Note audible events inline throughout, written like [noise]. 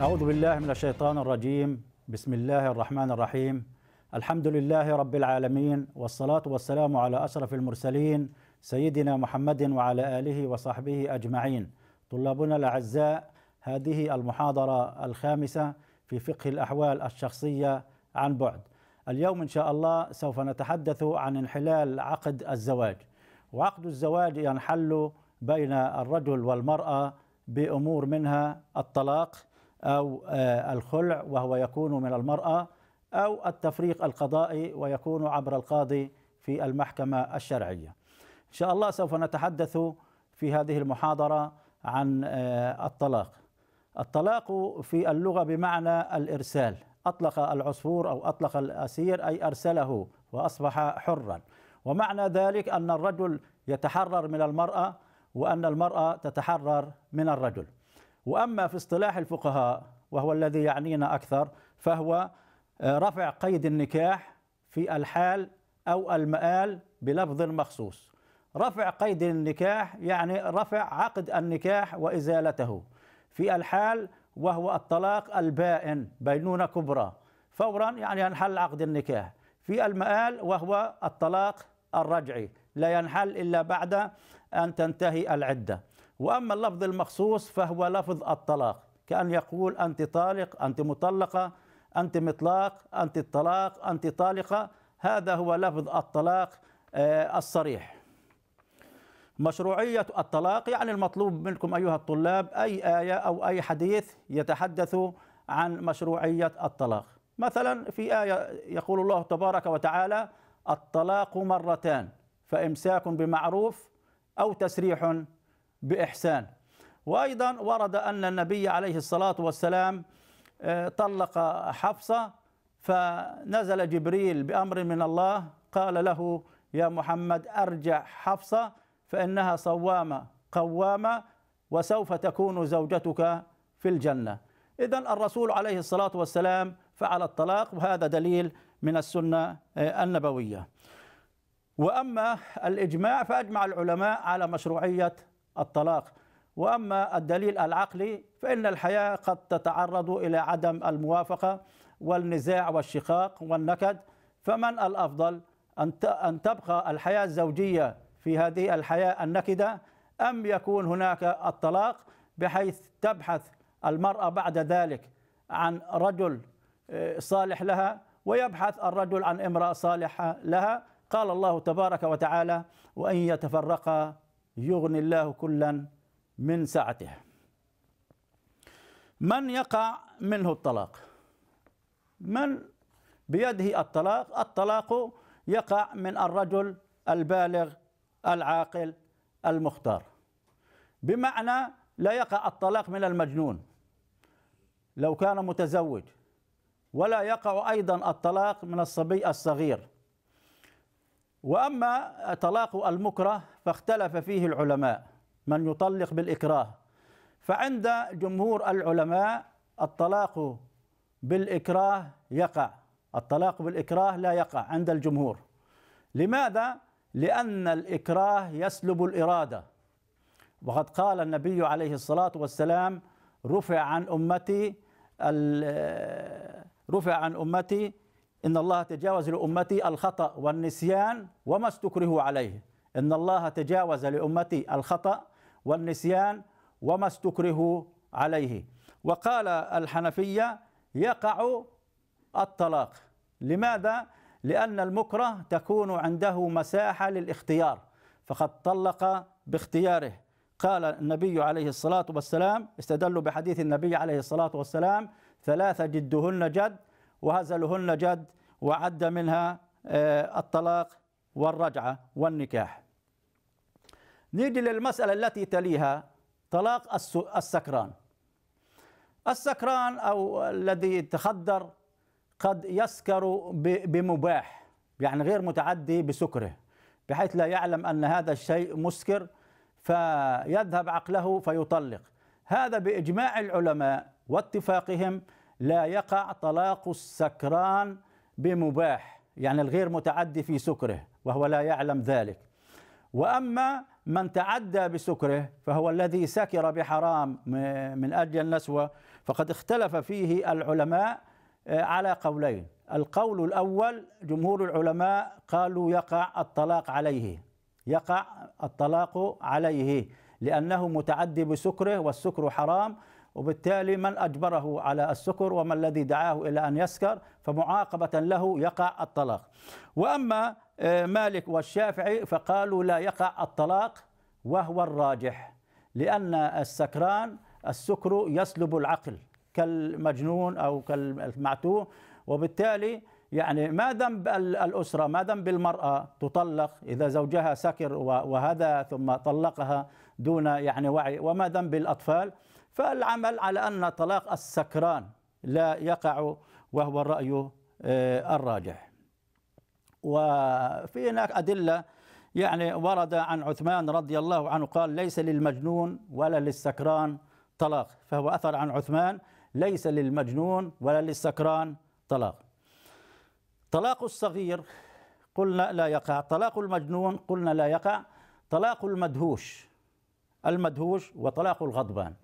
أعوذ بالله من الشيطان الرجيم بسم الله الرحمن الرحيم الحمد لله رب العالمين والصلاة والسلام على أشرف المرسلين سيدنا محمد وعلى آله وصحبه أجمعين طلابنا الأعزاء هذه المحاضرة الخامسة في فقه الأحوال الشخصية عن بعد اليوم إن شاء الله سوف نتحدث عن انحلال عقد الزواج وعقد الزواج ينحل بين الرجل والمرأة بأمور منها الطلاق أو آه، الخلع وهو يكون من المرأة أو التفريق القضائي ويكون عبر القاضي في المحكمة الشرعية إن شاء الله سوف نتحدث في هذه المحاضرة عن آه، الطلاق الطلاق في اللغة بمعنى الإرسال أطلق العصفور أو أطلق الأسير أي أرسله وأصبح حرا ومعنى ذلك أن الرجل يتحرر من المرأة وأن المرأة تتحرر من الرجل وأما في اصطلاح الفقهاء وهو الذي يعنينا أكثر فهو آه، رفع قيد النكاح في الحال أو المآل بلفظ مخصوص رفع قيد النكاح يعني رفع عقد النكاح وإزالته في الحال وهو الطلاق البائن بينونة كبرى فورا يعني ينحل عقد النكاح في المآل وهو الطلاق الرجعي لا ينحل إلا بعد أن تنتهي العدة وأما اللفظ المخصوص فهو لفظ الطلاق كأن يقول أنت طالق أنت مطلقة أنت مطلاق أنت الطلاق أنت طالقة هذا هو لفظ الطلاق آه، الصريح مشروعية الطلاق يعني المطلوب منكم أيها الطلاب أي آية أو أي حديث يتحدث عن مشروعية الطلاق مثلا في آية يقول الله تبارك وتعالى الطلاق مرتان فإمساك بمعروف أو تسريح بإحسان وأيضا ورد أن النبي عليه الصلاة والسلام آه، طلق حفصة فنزل جبريل بأمر من الله قال له يا محمد أرجع حفصة فإنها صوامة قوامة وسوف تكون زوجتك في الجنة إذا الرسول عليه الصلاة والسلام فعل الطلاق وهذا دليل من السنة آه، النبوية وأما الإجماع فأجمع العلماء على مشروعية الطلاق وأما الدليل العقلي فإن الحياة قد تتعرض إلى عدم الموافقة والنزاع والشقاق والنكد فمن الأفضل أن تبقى الحياة الزوجية في هذه الحياة النكدة أم يكون هناك الطلاق بحيث تبحث المرأة بعد ذلك عن رجل آه، صالح لها ويبحث الرجل عن امرأة صالحة لها قال الله تبارك وتعالى وإن يتفرقا يغني الله كلا من سعته من يقع منه الطلاق من بيده الطلاق الطلاق يقع من الرجل البالغ العاقل المختار بمعنى لا يقع الطلاق من المجنون لو كان متزوج ولا يقع ايضا الطلاق من الصبي الصغير وأما طلاق المكره فاختلف فيه العلماء من يطلق بالإكراه فعند جمهور العلماء الطلاق بالإكراه يقع الطلاق بالإكراه لا يقع عند الجمهور لماذا؟ لأن الإكراه يسلب الإرادة وقد قال النبي عليه الصلاة والسلام رفع عن أمتي رفع عن أمتي إن الله تجاوز لأمتي الخطأ والنسيان وما استكرهوا عليه إن الله تجاوز لأمتي الخطأ والنسيان وما استكرهوا عليه وقال الحنفية يقع الطلاق لماذا؟ لأن المكره تكون عنده مساحة للاختيار فقد طلق باختياره قال النبي عليه الصلاة والسلام استدلوا بحديث النبي عليه الصلاة والسلام ثلاثة جدهن جد وهزلهن جد وعد منها آه، الطلاق والرجعة والنكاح نيجي للمسألة التي تليها طلاق السكران السكران أو الذي تخدر قد يسكر بمباح يعني غير متعدي بسكره بحيث لا يعلم أن هذا الشيء مسكر فيذهب عقله فيطلق هذا بإجماع العلماء واتفاقهم لا يقع طلاق السكران بمباح يعني الغير متعدي في سكره وهو لا يعلم ذلك وأما من تعدى بسكره فهو الذي سكر بحرام من أجل النسوة فقد اختلف فيه العلماء آه، على قولين القول الأول جمهور العلماء قالوا يقع الطلاق عليه يقع الطلاق عليه لأنه متعدي بسكره والسكر حرام وبالتالي من أجبره على السكر وما الذي دعاه إلى أن يسكر فمعاقبة له يقع الطلاق وأما آه، مالك والشافعي فقالوا لا يقع الطلاق وهو الراجح لأن السكران السكر يسلب العقل كالمجنون أو كالمعتوه وبالتالي يعني ما ذنب الأسرة ما ذنب المرأة تطلق إذا زوجها سكر وهذا ثم طلقها دون يعني وعي وما ذنب الأطفال فالعمل على أن طلاق السكران لا يقع وهو الرأي آه، الراجح وفي هناك أدلة يعني ورد عن عثمان رضي الله عنه قال ليس للمجنون ولا للسكران طلاق فهو أثر عن عثمان ليس للمجنون ولا للسكران طلاق طلاق الصغير قلنا لا يقع طلاق المجنون قلنا لا يقع طلاق المدهوش المدهوش وطلاق الغضبان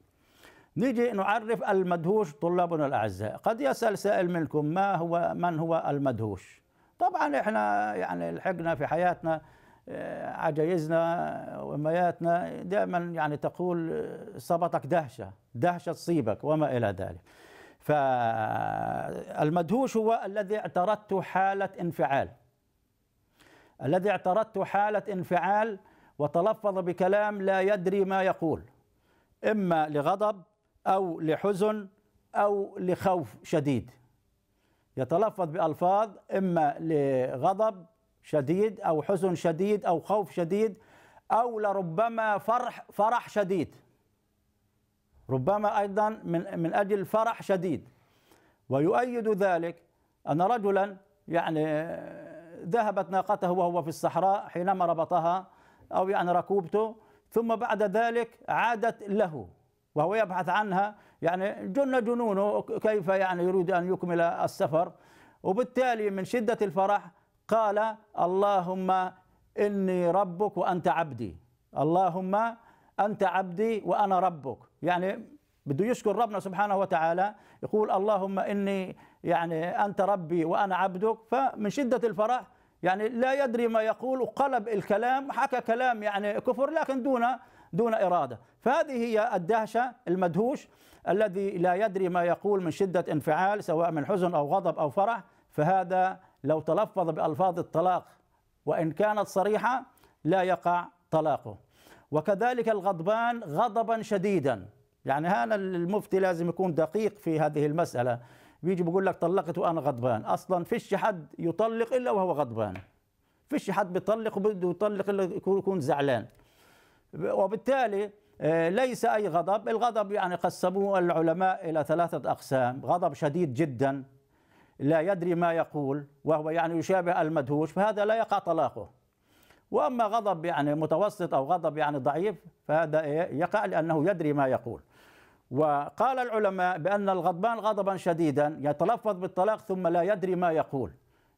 نيجي نعرف المدهوش طلابنا الأعزاء قد يسأل سائل منكم ما هو من هو المدهوش طبعا احنا يعني لحقنا في حياتنا آه، عجائزنا ومياتنا دائما يعني تقول آه، صبتك دهشة دهشة تصيبك وما إلى ذلك فالمدهوش هو الذي اعترضته حالة انفعال الذي اعترضته حالة انفعال وتلفظ بكلام لا يدري ما يقول إما لغضب أو لحزن أو لخوف شديد يتلفظ بألفاظ إما لغضب شديد أو حزن شديد أو خوف شديد أو لربما فرح فرح شديد ربما أيضا من, من أجل فرح شديد ويؤيد ذلك أن رجلا يعني ذهبت ناقته وهو في الصحراء حينما ربطها أو يعني ركوبته ثم بعد ذلك عادت له وهو يبحث عنها يعني جن جنونه كيف يعني يريد أن يكمل السفر وبالتالي من شدة الفرح قال اللهم إني ربك وأنت عبدي اللهم أنت عبدي وأنا ربك يعني بده يشكر ربنا سبحانه وتعالى يقول اللهم إني يعني أنت ربي وأنا عبدك فمن شدة الفرح يعني لا يدري ما يقول وقلب الكلام حكى كلام يعني كفر لكن دون دون إرادة فهذه هي الدهشة المدهوش الذي لا يدري ما يقول من شدة انفعال سواء من حزن أو غضب أو فرح فهذا لو تلفظ بألفاظ الطلاق وإن كانت صريحة لا يقع طلاقه وكذلك الغضبان غضبا شديدا يعني هنا المفتي لازم يكون دقيق في هذه المسألة بيجي بيقول لك طلقت وأنا غضبان أصلا فيش حد يطلق إلا وهو غضبان فيش حد بيطلق وبده يطلق إلا يكون زعلان وبالتالي آه، ليس أي غضب الغضب يعني قسموه العلماء إلى ثلاثة أقسام غضب شديد جدا لا يدري ما يقول وهو يعني يشابه المدهوش فهذا لا يقع طلاقه وأما غضب يعني متوسط أو غضب يعني ضعيف فهذا إيه؟ يقع لأنه يدري ما يقول وقال العلماء بأن الغضبان غضبا شديدا يتلفظ بالطلاق ثم لا يدري ما يقول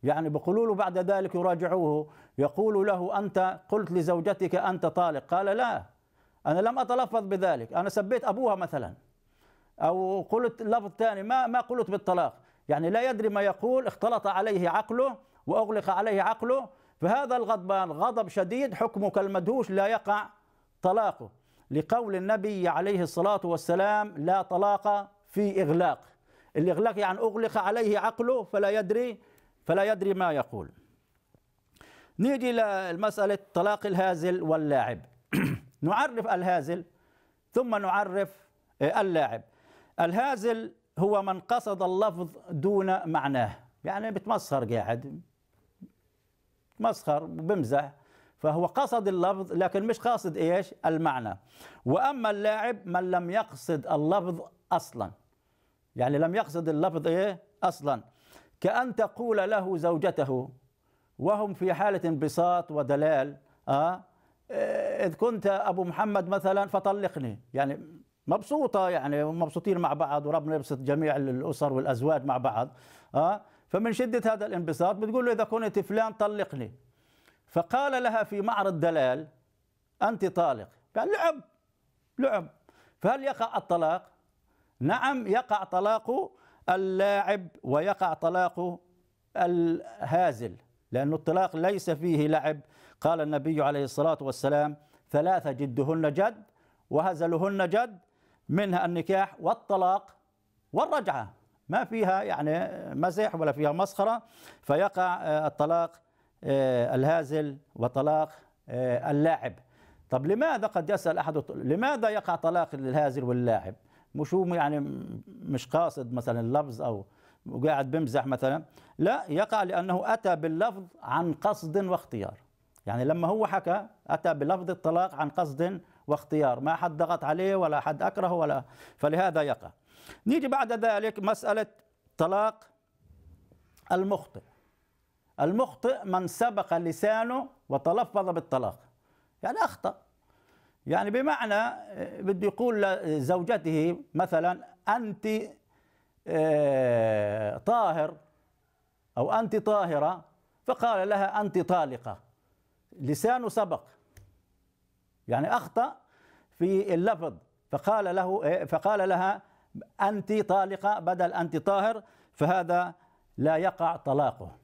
يعني بيقولوا له بعد ذلك يراجعوه يقول له أنت قلت لزوجتك أنت طالق قال لا أنا لم أتلفظ بذلك أنا سبيت أبوها مثلا أو قلت لفظ ثاني ما ما قلت بالطلاق يعني لا يدري ما يقول اختلط عليه عقله وأغلق عليه عقله فهذا الغضبان غضب شديد حكمه كالمدهوش لا يقع طلاقه لقول النبي عليه الصلاة والسلام لا طلاق في إغلاق الإغلاق يعني أغلق عليه عقله فلا يدري فلا يدري ما يقول نيجي لمسألة طلاق الهازل واللاعب [clears throat] نعرف الهازل ثم نعرف آه، اللاعب الهازل هو من قصد اللفظ دون معناه يعني بتمسخر قاعد مسخر بمزح فهو قصد اللفظ لكن مش قاصد ايش المعنى واما اللاعب من لم يقصد اللفظ اصلا يعني لم يقصد اللفظ ايه اصلا كأن تقول له زوجته وهم في حالة انبساط ودلال آه إذ كنت أبو محمد مثلا فطلقني يعني مبسوطة يعني مبسوطين مع بعض وربنا يبسط جميع الأسر والأزواج مع بعض آه فمن شدة هذا الانبساط بتقول له إذا كنت فلان طلقني فقال لها في معرض دلال أنت طالق قال لعب لعب فهل يقع الطلاق؟ نعم يقع طلاق اللاعب ويقع طلاقه الهازل لأن الطلاق ليس فيه لعب قال النبي عليه الصلاة والسلام ثلاثة جدهن جد وهزلهن جد منها النكاح والطلاق والرجعة ما فيها يعني مزح ولا فيها مسخرة فيقع آه، الطلاق آه، الهازل وطلاق آه، اللاعب طب لماذا قد يسأل أحد لماذا يقع طلاق الهازل واللاعب مش هو يعني مش قاصد مثلا اللفظ او وقاعد بمزح مثلا لا يقع لانه اتى باللفظ عن قصد واختيار يعني لما هو حكى اتى بلفظ الطلاق عن قصد واختيار ما حد ضغط عليه ولا حد اكرهه ولا فلهذا يقع نيجي بعد ذلك مساله طلاق المخطئ المخطئ من سبق لسانه وتلفظ بالطلاق يعني اخطأ يعني بمعنى آه، بده يقول لزوجته مثلا أنت آه، طاهر أو أنت طاهرة فقال لها أنت طالقة لسانه سبق يعني أخطأ في اللفظ فقال له آه، فقال لها أنت طالقة بدل أنت طاهر فهذا لا يقع طلاقه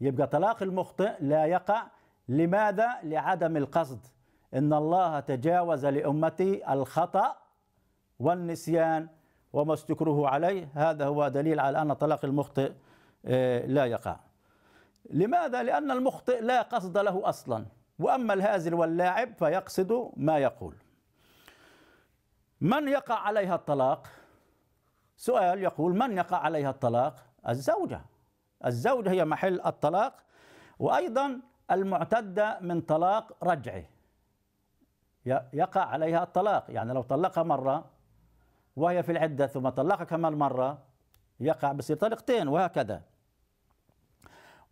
يبقى طلاق المخطئ لا يقع لماذا؟ لعدم القصد إن الله تجاوز لأمتي الخطأ والنسيان وما استكره عليه هذا هو دليل على أن طلاق المخطئ آه، لا يقع لماذا؟ لأن المخطئ لا قصد له أصلا وأما الهازل واللاعب فيقصد ما يقول من يقع عليها الطلاق؟ سؤال يقول من يقع عليها الطلاق؟ الزوجة الزوجة هي محل الطلاق وأيضا المعتدة من طلاق رجعي يقع عليها الطلاق يعني لو طلقها مرة وهي في العدة ثم طلقها كمان مرة يقع بصير طلقتين وهكذا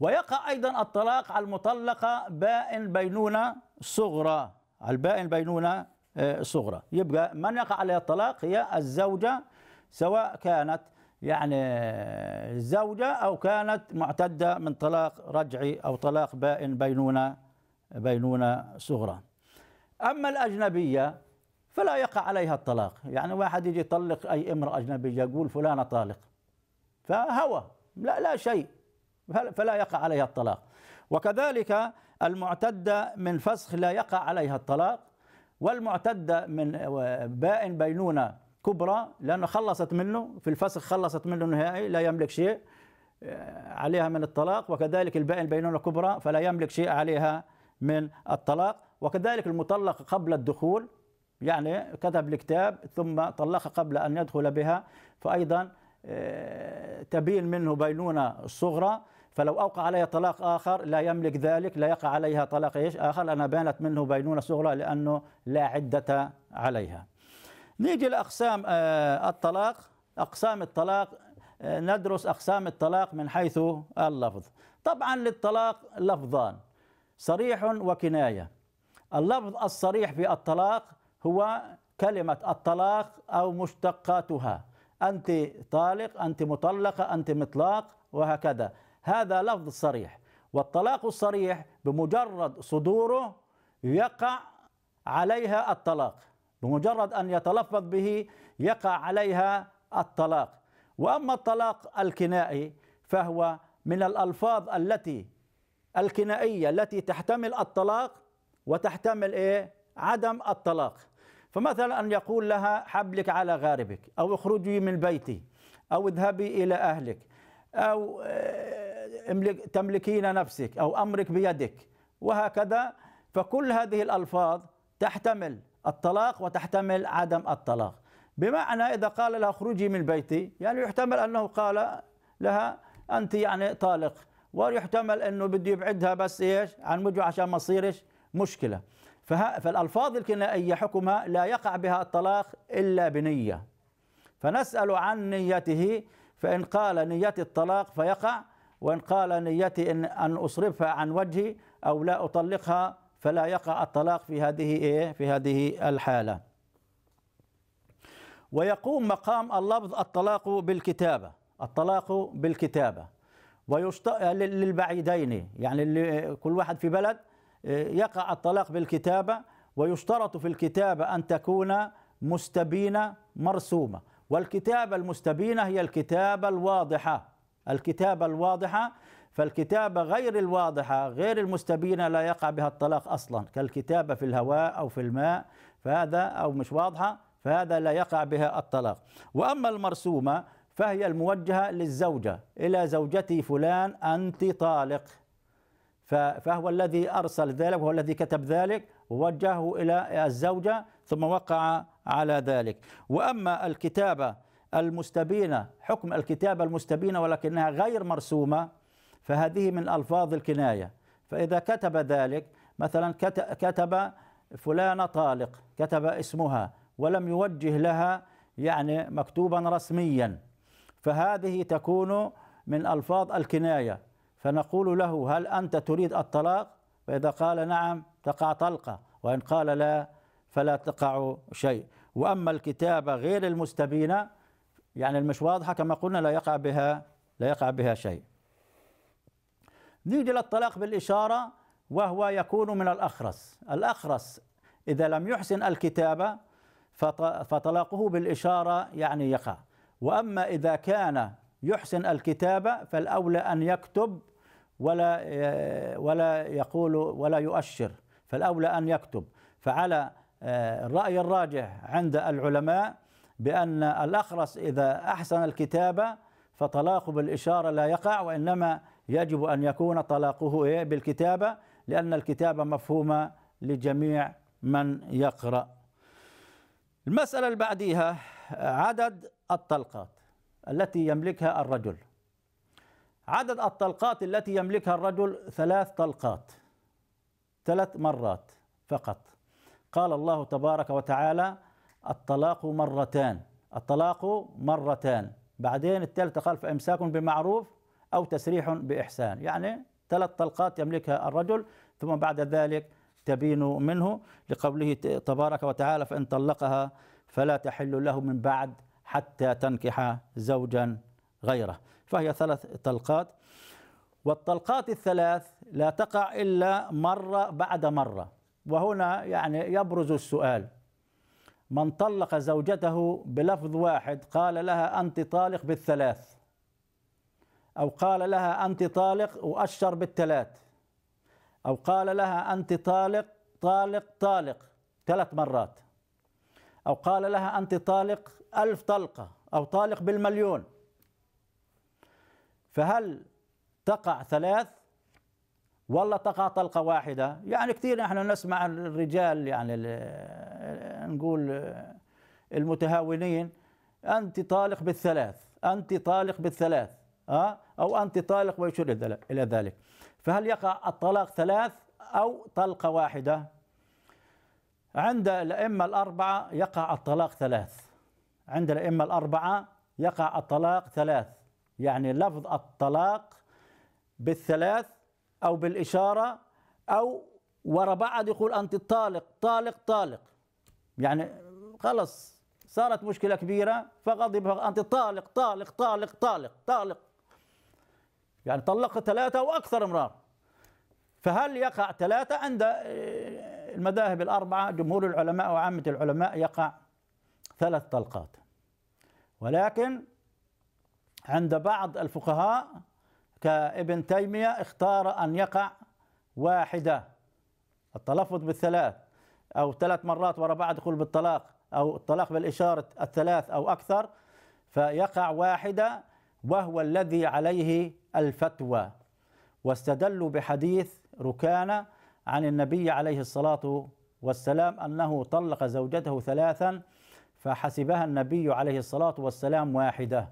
ويقع أيضا الطلاق على المطلقة بائن بينونة صغرى البائن بينونة آه، صغرى يبقى من يقع عليها الطلاق هي الزوجة سواء كانت يعني آه، زوجة أو كانت معتدة من طلاق رجعي أو طلاق بائن بينونة بينونة صغرى أما الأجنبية فلا يقع عليها الطلاق يعني واحد يجي يطلق أي امرأة أجنبية يقول فلانة طالق فهوى لا لا شيء فلا يقع عليها الطلاق وكذلك المعتدة من فسخ لا يقع عليها الطلاق والمعتدة من بائن بينونة كبرى لأنه خلصت منه في الفسخ خلصت منه نهائي لا يملك شيء آه، عليها من الطلاق وكذلك البائن بينونة كبرى فلا يملك شيء عليها من الطلاق وكذلك المطلق قبل الدخول يعني كتب الكتاب ثم طلقها قبل أن يدخل بها فأيضا آه، تبين منه بينونة صغرى فلو أوقع عليها طلاق آخر لا يملك ذلك لا يقع عليها طلاق إيش آخر لأنها بانت منه بينونة صغرى لأنه لا عدة عليها نيجي لأقسام آه، الطلاق أقسام الطلاق آه، ندرس أقسام الطلاق من حيث اللفظ طبعا للطلاق لفظان صريح وكناية اللفظ الصريح في الطلاق هو كلمة الطلاق أو مشتقاتها أنت طالق أنت مطلقة أنت مطلاق وهكذا هذا لفظ صريح والطلاق الصريح بمجرد صدوره يقع عليها الطلاق بمجرد أن يتلفظ به يقع عليها الطلاق وأما الطلاق الكنائي فهو من الألفاظ التي الكنائية التي تحتمل الطلاق وتحتمل إيه؟ عدم الطلاق فمثلا أن يقول لها حبلك على غاربك أو اخرجي من بيتي أو اذهبي إلى أهلك أو آه، تملكين نفسك أو أمرك بيدك وهكذا فكل هذه الألفاظ تحتمل الطلاق وتحتمل عدم الطلاق بمعنى إذا قال لها اخرجي من بيتي يعني يحتمل أنه قال لها أنت يعني طالق ويحتمل أنه بده يبعدها بس إيش عن وجهه عشان ما تصيرش مشكلة فالألفاظ الكنائية حكمها لا يقع بها الطلاق إلا بنية فنسأل عن نيته فإن قال نيتي الطلاق فيقع وإن قال نيتي إن, أن أصرفها عن وجهي أو لا أطلقها فلا يقع الطلاق في هذه إيه في هذه الحالة ويقوم مقام اللفظ الطلاق بالكتابة الطلاق بالكتابة ويشط للبعيدين يعني كل واحد في بلد يقع الطلاق بالكتابة ويشترط في الكتابة أن تكون مستبينة مرسومة والكتابة المستبينة هي الكتابة الواضحة الكتابة الواضحة فالكتابة غير الواضحة غير المستبينة لا يقع بها الطلاق أصلا كالكتابة في الهواء أو في الماء فهذا أو مش واضحة فهذا لا يقع بها الطلاق وأما المرسومة فهي الموجهة للزوجة إلى زوجتي فلان أنت طالق فهو الذي أرسل ذلك وهو الذي كتب ذلك ووجهه إلى الزوجة ثم وقع على ذلك وأما الكتابة المستبينة حكم الكتابة المستبينة ولكنها غير مرسومة فهذه من ألفاظ الكناية فإذا كتب ذلك مثلا كتب فلانة طالق كتب اسمها ولم يوجه لها يعني مكتوبا رسميا فهذه تكون من ألفاظ الكناية فنقول له هل أنت تريد الطلاق فإذا قال نعم تقع طلقة وإن قال لا فلا تقع شيء وأما الكتابة غير المستبينة يعني المش واضحة كما قلنا لا يقع بها لا يقع بها شيء نيجي للطلاق بالإشارة وهو يكون من الأخرس الأخرس إذا لم يحسن الكتابة فطلاقه بالإشارة يعني يقع وأما إذا كان يحسن الكتابة فالأولى أن يكتب ولا آه، ولا يقول ولا يؤشر فالاولى ان يكتب فعلى آه، الراي الراجح عند العلماء بان الاخرس اذا احسن الكتابه فطلاقه بالاشاره لا يقع وانما يجب ان يكون طلاقه إيه؟ بالكتابه لان الكتابه مفهومه لجميع من يقرا. المساله اللي بعديها عدد الطلقات التي يملكها الرجل عدد الطلقات التي يملكها الرجل ثلاث طلقات ثلاث مرات فقط قال الله تبارك وتعالى الطلاق مرتان الطلاق مرتان بعدين الثالثة قال فإمساك بمعروف أو تسريح بإحسان يعني ثلاث طلقات يملكها الرجل ثم بعد ذلك تبين منه لقوله تبارك وتعالى فإن طلقها فلا تحل له من بعد حتى تنكح زوجا غيره فهي ثلاث طلقات والطلقات الثلاث لا تقع إلا مرة بعد مرة وهنا يعني يبرز السؤال من طلق زوجته بلفظ واحد قال لها أنت طالق بالثلاث أو قال لها أنت طالق وأشر بالثلاث أو قال لها أنت طالق طالق طالق ثلاث مرات أو قال لها أنت طالق ألف طلقة أو طالق بالمليون فهل تقع ثلاث ولا تقع طلقه واحده يعني كثير نحن نسمع الرجال يعني نقول المتهاونين انت طالق بالثلاث انت طالق بالثلاث اه او انت طالق ويشير الى ذلك فهل يقع الطلاق ثلاث او طلقه واحده عند الائمه الاربعه يقع الطلاق ثلاث عند الائمه الاربعه يقع الطلاق ثلاث يعني لفظ الطلاق بالثلاث أو بالإشارة أو ورا بعض يقول أنت طالق طالق طالق يعني خلص صارت مشكلة كبيرة فغضب أنت طالق طالق طالق طالق طالق يعني طلقت ثلاثة وأكثر امرأة فهل يقع ثلاثة عند آه، المذاهب الأربعة جمهور العلماء وعامة العلماء يقع ثلاث طلقات ولكن عند بعض الفقهاء كابن تيمية اختار أن يقع واحدة التلفظ بالثلاث أو ثلاث مرات وراء بعض يقول بالطلاق أو الطلاق بالإشارة الثلاث أو أكثر فيقع واحدة وهو الذي عليه الفتوى واستدلوا بحديث ركانة عن النبي عليه الصلاة والسلام أنه طلق زوجته ثلاثا فحسبها النبي عليه الصلاة والسلام واحدة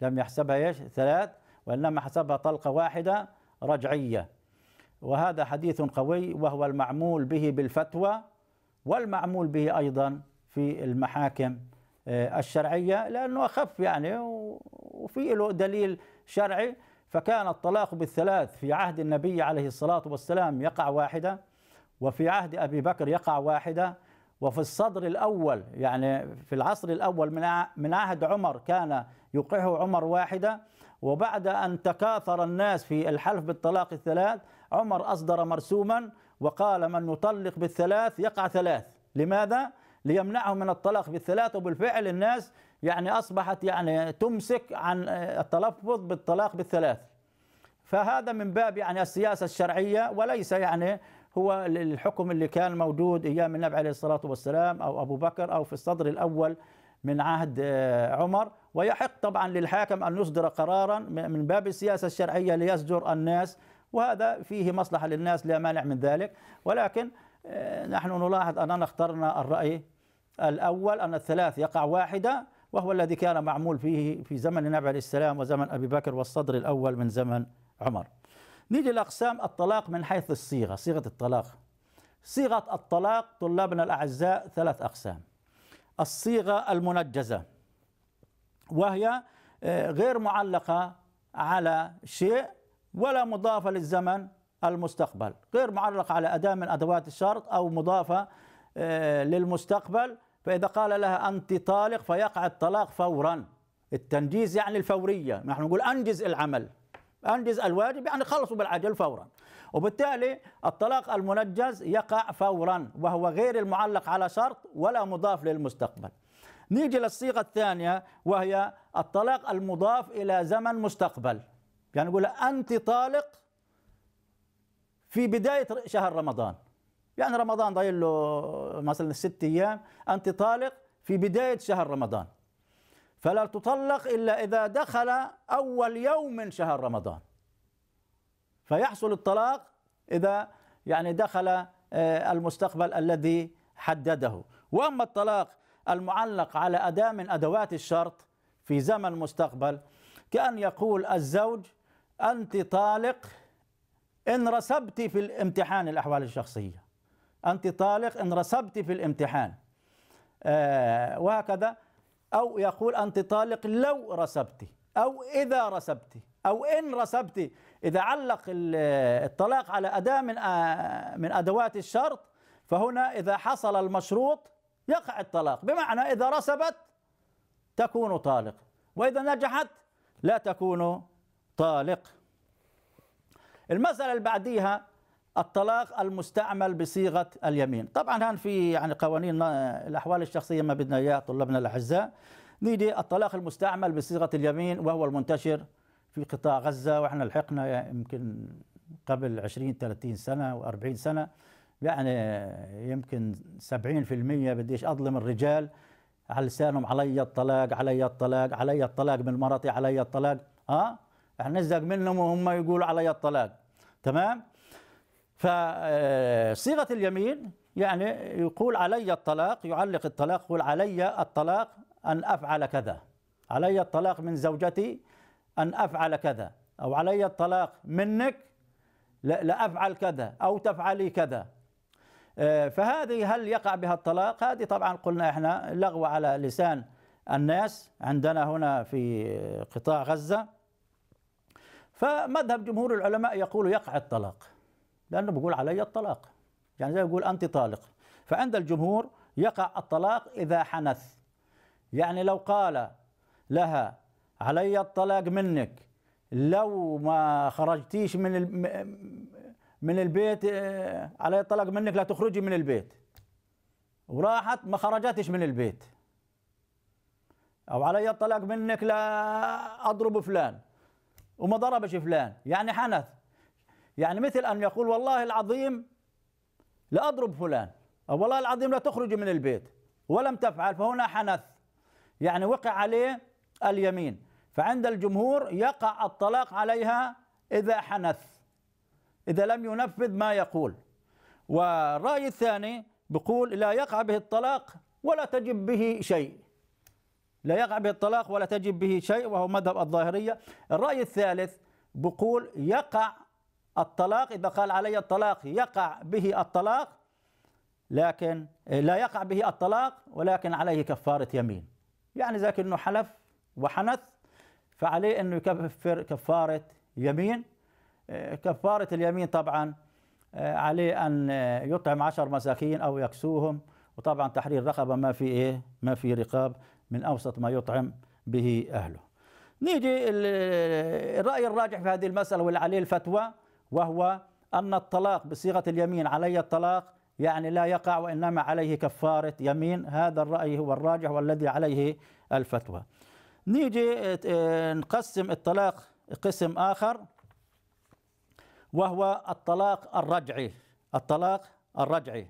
لم يحسبها ايش ثلاث وإنما حسبها طلقة واحدة رجعية وهذا حديث قوي وهو المعمول به بالفتوى والمعمول به أيضا في المحاكم آه، الشرعية لأنه أخف يعني وفي له دليل شرعي فكان الطلاق بالثلاث في عهد النبي عليه الصلاة والسلام يقع واحدة وفي عهد أبي بكر يقع واحدة وفي الصدر الأول يعني في العصر الأول من عهد عمر كان يوقعه عمر واحدة وبعد أن تكاثر الناس في الحلف بالطلاق الثلاث عمر أصدر مرسوما وقال من يطلق بالثلاث يقع ثلاث لماذا؟ ليمنعه من الطلاق بالثلاث وبالفعل الناس يعني أصبحت يعني تمسك عن التلفظ بالطلاق بالثلاث فهذا من باب يعني السياسة الشرعية وليس يعني هو الحكم اللي كان موجود ايام النبي عليه الصلاه والسلام او ابو بكر او في الصدر الاول من عهد آه، عمر ويحق طبعا للحاكم ان يصدر قرارا من باب السياسه الشرعيه ليزجر الناس وهذا فيه مصلحه للناس لا مانع من ذلك ولكن آه، نحن نلاحظ اننا اخترنا الراي الاول ان الثلاث يقع واحده وهو الذي كان معمول فيه في زمن النبي عليه السلام وزمن ابي بكر والصدر الاول من زمن عمر نيجي لأقسام الطلاق من حيث الصيغة صيغة الطلاق صيغة الطلاق طلابنا الأعزاء ثلاث أقسام الصيغة المنجزة وهي آه، غير معلقة على شيء ولا مضافة للزمن المستقبل غير معلقة على أداة من أدوات الشرط أو مضافة آه، للمستقبل فإذا قال لها أنت طالق فيقع الطلاق فورا التنجيز يعني الفورية نحن نقول أنجز العمل انجز الواجب يعني خلصوا بالعجل فورا وبالتالي الطلاق المنجز يقع فورا وهو غير المعلق على شرط ولا مضاف للمستقبل نيجي للصيغه الثانيه وهي الطلاق المضاف الى زمن مستقبل يعني نقول انت طالق في بدايه شهر رمضان يعني رمضان ضايل له مثلا ست ايام انت طالق في بدايه شهر رمضان فلا تطلق إلا إذا دخل أول يوم من شهر رمضان فيحصل الطلاق إذا يعني دخل آه، المستقبل الذي حدده وأما الطلاق المعلق على أداة من أدوات الشرط في زمن المستقبل كأن يقول الزوج أنت طالق إن رسبت في الامتحان الأحوال الشخصية أنت طالق إن رسبت في الامتحان آه، وهكذا أو يقول أنت طالق لو رسبت أو إذا رسبت أو إن رسبت إذا علق الطلاق على أداة من من أدوات الشرط فهنا إذا حصل المشروط يقع الطلاق بمعنى إذا رسبت تكون طالق وإذا نجحت لا تكون طالق المسألة اللي بعديها الطلاق المستعمل بصيغه اليمين طبعا هان في يعني قوانين آه، الاحوال الشخصيه ما بدنا اياه طلابنا الاعزاء نيجي الطلاق المستعمل بصيغه اليمين وهو المنتشر في قطاع غزه واحنا لحقنا يمكن قبل 20 30 سنه و40 سنه يعني يمكن 70% بديش اظلم الرجال على لسانهم علي الطلاق علي الطلاق علي الطلاق من مرتي علي الطلاق ها أه؟ احنا نزق منهم وهم يقولوا علي الطلاق تمام فصيغة اليمين يعني يقول علي الطلاق يعلق الطلاق يقول علي الطلاق أن أفعل كذا علي الطلاق من زوجتي أن أفعل كذا أو علي الطلاق منك لأفعل كذا أو تفعلي كذا آه، فهذه هل يقع بها الطلاق هذه طبعا قلنا إحنا لغو على لسان الناس عندنا هنا في قطاع غزة فمذهب جمهور العلماء يقول يقع الطلاق لأنه بيقول علي الطلاق يعني زي يقول أنت طالق فعند الجمهور يقع الطلاق إذا حنث يعني لو قال لها علي الطلاق منك لو ما خرجتيش من من البيت علي الطلاق منك لا تخرجي من البيت وراحت ما خرجتش من البيت او علي الطلاق منك لا اضرب فلان وما ضربش فلان يعني حنث يعني مثل أن يقول والله العظيم لأضرب فلان أو والله العظيم لا تخرج من البيت ولم تفعل فهنا حنث يعني وقع عليه اليمين فعند الجمهور يقع الطلاق عليها إذا حنث إذا لم ينفذ ما يقول والرأي الثاني بقول لا يقع به الطلاق ولا تجب به شيء لا يقع به الطلاق ولا تجب به شيء وهو مذهب الظاهرية الرأي الثالث بقول يقع الطلاق إذا قال علي الطلاق يقع به الطلاق لكن لا يقع به الطلاق ولكن عليه كفارة يمين يعني ذاك أنه حلف وحنث فعليه أنه يكفر كفارة يمين آه، كفارة اليمين طبعا آه، عليه أن آه، يطعم عشر مساكين أو يكسوهم وطبعا تحرير رقبة ما في إيه ما في رقاب من أوسط ما يطعم به أهله نيجي الرأي الراجح في هذه المسألة واللي عليه الفتوى وهو أن الطلاق بصيغة اليمين علي الطلاق يعني لا يقع وإنما عليه كفارة يمين هذا الرأي هو الراجح والذي عليه الفتوى نيجي آه، نقسم الطلاق قسم آخر وهو الطلاق الرجعي الطلاق الرجعي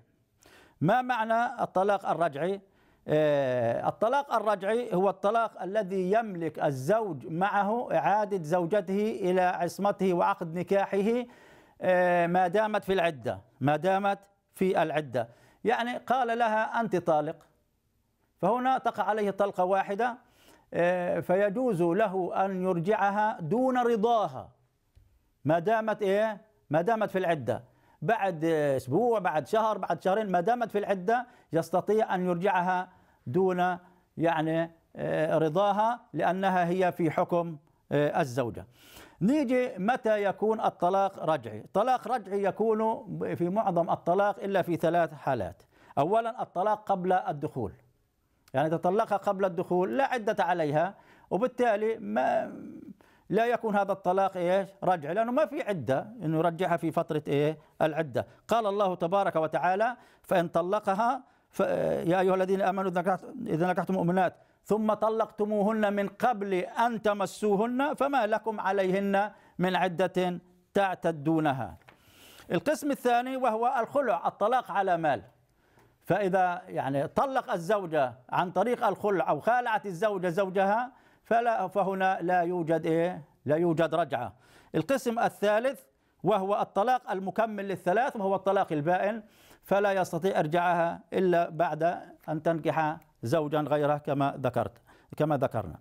ما معنى الطلاق الرجعي آه، الطلاق الرجعي هو الطلاق الذي يملك الزوج معه إعادة زوجته إلى عصمته وعقد نكاحه آه، ما دامت في العدة ما دامت في العدة يعني قال لها أنت طالق فهنا تقع عليه طلقة واحدة آه، فيجوز له أن يرجعها دون رضاها ما دامت إيه؟ ما دامت في العدة بعد أسبوع بعد شهر بعد شهرين ما دامت في العدة يستطيع أن يرجعها دون يعني آه، رضاها لأنها هي في حكم آه، الزوجة نيجي متى يكون الطلاق رجعي طلاق رجعي يكون في معظم الطلاق إلا في ثلاث حالات أولا الطلاق قبل الدخول يعني تطلقها قبل الدخول لا عدة عليها وبالتالي ما لا يكون هذا الطلاق ايش؟ رجع لانه ما في عده انه يرجعها في فتره ايه؟ العده، قال الله تبارك وتعالى: فان طلقها يا أيها الذين آمنوا إذا نكحتم مؤمنات ثم طلقتموهن من قبل أن تمسوهن فما لكم عليهن من عدة تعتدونها القسم الثاني وهو الخلع الطلاق على مال فإذا يعني طلق الزوجة عن طريق الخلع أو خالعت الزوجة زوجها فلا فهنا لا يوجد إيه؟ لا يوجد رجعة القسم الثالث وهو الطلاق المكمل للثلاث وهو الطلاق البائن فلا يستطيع إرجاعها إلا بعد أن تنكح زوجا غيره كما ذكرت كما ذكرنا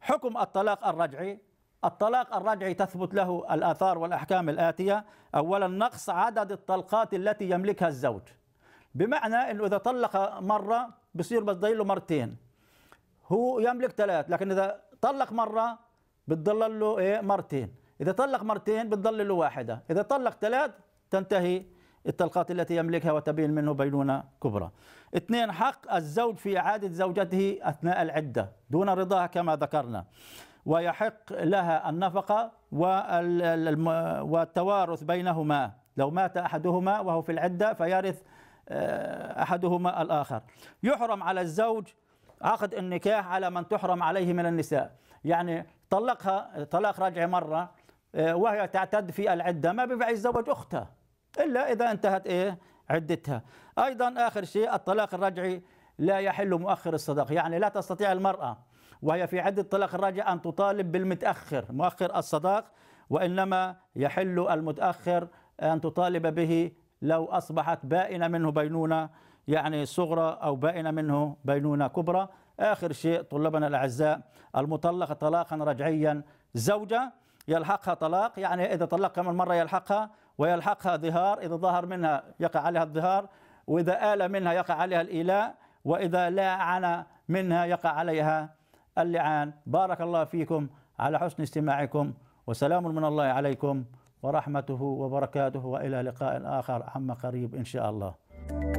حكم الطلاق الرجعي الطلاق الرجعي تثبت له الآثار والأحكام الآتية أولا نقص عدد الطلقات التي يملكها الزوج بمعنى أنه إذا طلق مرة بصير له مرتين هو يملك ثلاث لكن إذا طلق مرة بتضل له إيه مرتين إذا طلق مرتين بتضل له واحدة إذا طلق ثلاث تنتهي الطلقات التي يملكها وتبين منه بينونة كبرى اثنين حق الزوج في إعادة زوجته أثناء العدة دون رضاها كما ذكرنا ويحق لها النفقة والتوارث بينهما لو مات أحدهما وهو في العدة فيرث آه، أحدهما الآخر يحرم على الزوج عقد النكاح على من تحرم عليه من النساء يعني طلقها طلاق رجعي مرة آه، وهي تعتد في العدة ما بيبيع يتزوج أختها إلا إذا انتهت إيه عدتها أيضا آخر شيء الطلاق الرجعي لا يحل مؤخر الصداقة يعني لا تستطيع المرأة وهي في عدة الطلاق الرجعي أن تطالب بالمتأخر مؤخر الصداق وإنما يحل المتأخر أن تطالب به لو أصبحت بائنة منه بينونة يعني صغرى أو بائنة منه بينونة كبرى آخر شيء طلبنا الأعزاء المطلقة طلاقا رجعيا زوجة يلحقها طلاق يعني إذا طلقها من مرة يلحقها ويلحقها ظهار إذا ظهر منها يقع عليها الظهار وإذا آل منها يقع عليها الإيلاء وإذا لعن منها يقع عليها اللعان بارك الله فيكم على حسن استماعكم وسلام من الله عليكم ورحمته وبركاته والى لقاء اخر عما قريب ان شاء الله.